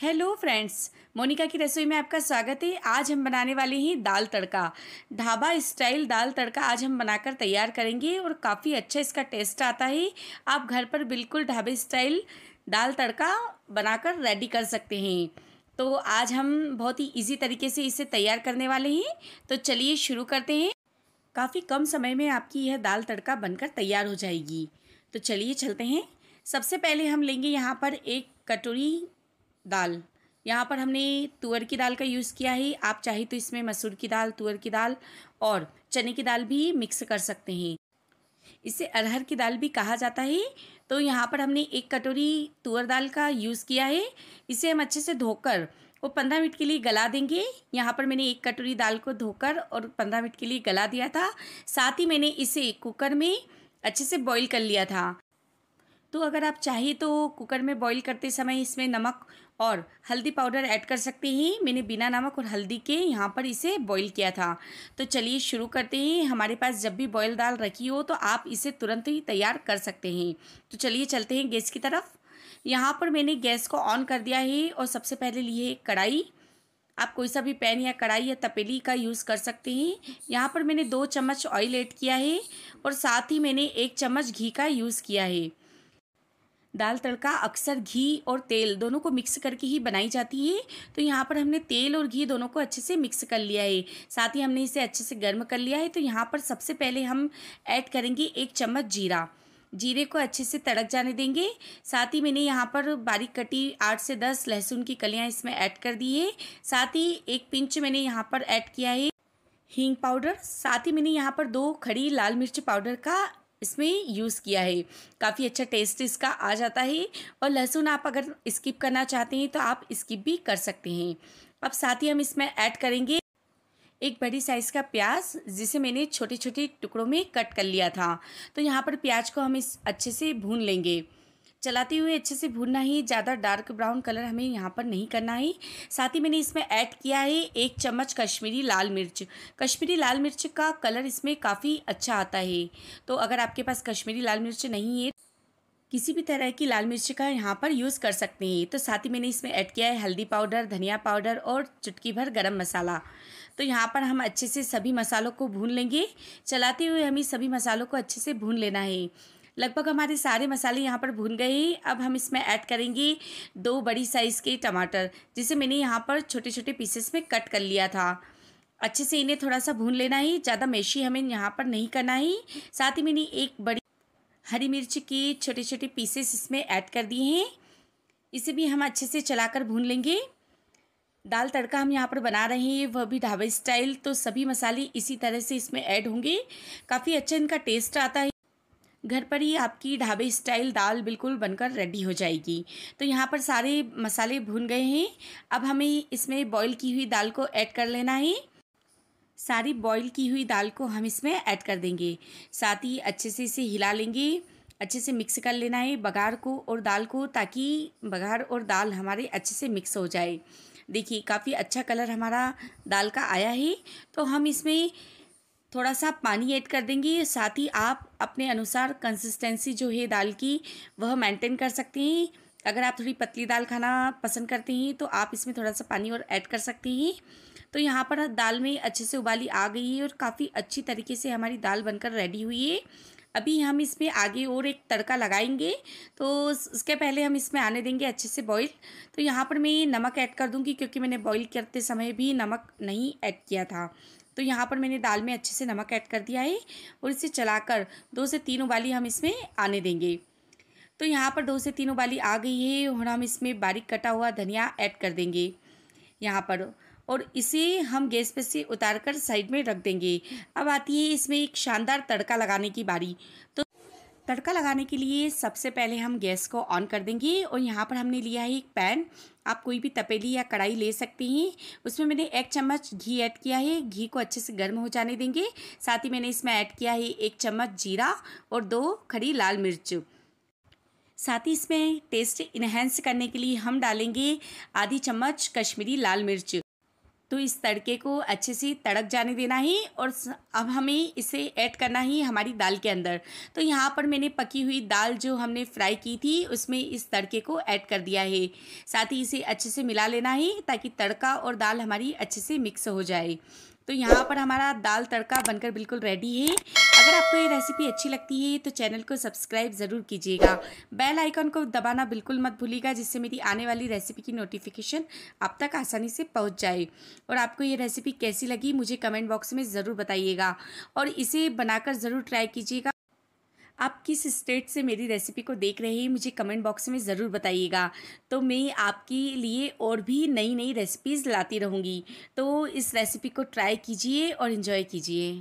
hello friends Monika की रसोई में आपका स्वागत है आज हम बनाने वाले हैं दाल तड़का ढाबा स्टाइल दाल तड़का आज हम बनाकर तैयार करेंगे और काफ़ी अच्छा इसका टेस्ट आता है आप घर पर बिल्कुल ढाबे स्टाइल दाल तड़का बनाकर रेडी कर सकते हैं तो आज हम बहुत ही इजी तरीके से इसे तैयार करने वाले हैं तो चलिए शुरू करते हैं काफ़ी कम समय में आपकी यह दाल तड़का बनकर तैयार हो जाएगी तो चलिए चलते हैं सबसे पहले हम लेंगे यहाँ पर एक कटोरी दाल यहाँ पर हमने तुअर की दाल का यूज़ किया है आप चाहे तो इसमें मसूर की दाल तुअर की दाल और चने की दाल भी मिक्स कर सकते हैं इसे अरहर की दाल भी कहा जाता है तो यहाँ पर हमने एक कटोरी तुअर दाल का यूज़ किया है इसे हम अच्छे से धोकर वो पंद्रह मिनट के लिए गला देंगे यहाँ पर मैंने एक कटोरी दाल को धोकर और पंद्रह मिनट के लिए गला दिया था साथ ही मैंने इसे कुकर में अच्छे से बॉईल कर लिया था तो अगर आप चाहिए तो कुकर में बॉईल करते समय इसमें नमक और हल्दी पाउडर ऐड कर सकते हैं मैंने बिना नमक और हल्दी के यहाँ पर इसे बॉईल किया था तो चलिए शुरू करते हैं हमारे पास जब भी बॉयल दाल रखी हो तो आप इसे तुरंत ही तैयार कर सकते हैं तो चलिए चलते हैं गैस की तरफ यहाँ पर मैंने गैस को ऑन कर दिया है और सबसे पहले लिए कढ़ाई आप कोई सा भी पैन या कढ़ाई या तपेली का यूज़ कर सकते हैं यहाँ पर मैंने दो चम्मच ऑयल ऐड किया है और साथ ही मैंने एक चम्मच घी का यूज़ किया है दाल तड़का अक्सर घी और तेल दोनों को मिक्स करके ही बनाई जाती है तो यहाँ पर हमने तेल और घी दोनों को अच्छे से मिक्स कर लिया है साथ ही हमने इसे अच्छे से गर्म कर लिया है तो यहाँ पर सबसे पहले हम ऐड करेंगे एक चम्मच जीरा जीरे को अच्छे से तड़क जाने देंगे साथ ही मैंने यहाँ पर बारीक कटी आठ से दस लहसुन की कलियाँ इसमें ऐड कर दी है साथ ही एक पिंच मैंने यहाँ पर ऐड किया है हींग पाउडर साथ ही मैंने यहाँ पर दो खड़ी लाल मिर्च पाउडर का इसमें यूज़ किया है काफ़ी अच्छा टेस्ट इसका आ जाता है और लहसुन आप अगर स्किप करना चाहते हैं तो आप स्किप भी कर सकते हैं अब साथ ही हम इसमें ऐड करेंगे एक बड़ी साइज़ का प्याज जिसे मैंने छोटे छोटे टुकड़ों में कट कर लिया था तो यहाँ पर प्याज को हम इस अच्छे से भून लेंगे चलाते हुए अच्छे से भूनना है ज़्यादा डार्क ब्राउन कलर हमें यहाँ पर नहीं करना है साथ ही मैंने इसमें ऐड किया है एक चम्मच कश्मीरी लाल मिर्च कश्मीरी लाल मिर्च का कलर इसमें काफ़ी अच्छा आता है तो अगर आपके पास कश्मीरी लाल मिर्च नहीं है किसी भी तरह की लाल मिर्च का यहाँ पर यूज़ कर सकते हैं तो साथ ही मैंने इसमें ऐड किया है हल्दी पाउडर धनिया पाउडर और चुटकी भर गरम मसाला तो यहाँ पर हम अच्छे से सभी मसालों को भून लेंगे चलाते हुए हमें सभी मसालों को अच्छे से भून लेना है लगभग हमारे सारे मसाले यहाँ पर भून गए हैं अब हम इसमें ऐड करेंगे दो बड़ी साइज़ के टमाटर जिसे मैंने यहाँ पर छोटे छोटे पीसेस में कट कर लिया था अच्छे से इन्हें थोड़ा सा भून लेना है ज़्यादा मेशी हमें यहाँ पर नहीं करना है साथ ही मैंने एक बड़ी हरी मिर्च के छोटे छोटे पीसेस इसमें ऐड कर दिए हैं इसे भी हम अच्छे से चलाकर भून लेंगे दाल तड़का हम यहाँ पर बना रहे हैं वह भी ढाबे स्टाइल तो सभी मसाले इसी तरह से इसमें ऐड होंगे काफ़ी अच्छा इनका टेस्ट आता है घर पर ही आपकी ढाबे स्टाइल दाल बिल्कुल बनकर रेडी हो जाएगी तो यहाँ पर सारे मसाले भून गए हैं अब हमें इसमें बॉईल की हुई दाल को ऐड कर लेना है सारी बॉईल की हुई दाल को हम इसमें ऐड कर देंगे साथ ही अच्छे से इसे हिला लेंगे अच्छे से मिक्स कर लेना है बघार को और दाल को ताकि बघार और दाल हमारे अच्छे से मिक्स हो जाए देखिए काफ़ी अच्छा कलर हमारा दाल का आया है तो हम इसमें थोड़ा सा पानी ऐड कर देंगे साथ ही आप अपने अनुसार कंसिस्टेंसी जो है दाल की वह मेंटेन कर सकते हैं अगर आप थोड़ी पतली दाल खाना पसंद करते हैं तो आप इसमें थोड़ा सा पानी और ऐड कर सकते हैं तो यहाँ पर दाल में अच्छे से उबाली आ गई है और काफ़ी अच्छी तरीके से हमारी दाल बनकर रेडी हुई है अभी हम इसमें आगे और एक तड़का लगाएंगे तो उसके पहले हम इसमें आने देंगे अच्छे से बॉईल तो यहाँ पर मैं नमक ऐड कर दूँगी क्योंकि मैंने बॉईल करते समय भी नमक नहीं ऐड किया था तो यहाँ पर मैंने दाल में अच्छे से नमक ऐड कर दिया है और इसे चलाकर दो से तीन उबाली हम इसमें आने देंगे तो यहाँ पर दो से तीन उबाली आ गई है और हम इसमें बारीक कटा हुआ धनिया ऐड कर देंगे यहाँ पर और इसे हम गैस पर से उतार कर साइड में रख देंगे अब आती है इसमें एक शानदार तड़का लगाने की बारी तो तड़का लगाने के लिए सबसे पहले हम गैस को ऑन कर देंगे और यहाँ पर हमने लिया है एक पैन आप कोई भी तपेली या कढ़ाई ले सकती हैं उसमें मैंने एक चम्मच घी ऐड किया है घी को अच्छे से गर्म हो जाने देंगे साथ ही मैंने इसमें ऐड किया है एक चम्मच जीरा और दो खड़ी लाल मिर्च साथ ही इसमें टेस्ट इन्हेंस करने के लिए हम डालेंगे आधी चम्मच कश्मीरी लाल मिर्च तो इस तड़के को अच्छे से तड़क जाने देना है और अब हमें इसे ऐड करना है हमारी दाल के अंदर तो यहाँ पर मैंने पकी हुई दाल जो हमने फ्राई की थी उसमें इस तड़के को ऐड कर दिया है साथ ही इसे अच्छे से मिला लेना है ताकि तड़का और दाल हमारी अच्छे से मिक्स हो जाए तो यहाँ पर हमारा दाल तड़का बनकर बिल्कुल रेडी है अगर आपको ये रेसिपी अच्छी लगती है तो चैनल को सब्सक्राइब ज़रूर कीजिएगा बेल आइकन को दबाना बिल्कुल मत भूलिएगा जिससे मेरी आने वाली रेसिपी की नोटिफिकेशन आप तक आसानी से पहुंच जाए और आपको ये रेसिपी कैसी लगी मुझे कमेंट बॉक्स में ज़रूर बताइएगा और इसे बनाकर ज़रूर ट्राई कीजिएगा आप किस स्टेट से मेरी रेसिपी को देख रहे हैं मुझे कमेंट बॉक्स में ज़रूर बताइएगा तो मैं आपके लिए और भी नई नई रेसिपीज़ लाती रहूँगी तो इस रेसिपी को ट्राई कीजिए और इन्जॉय कीजिए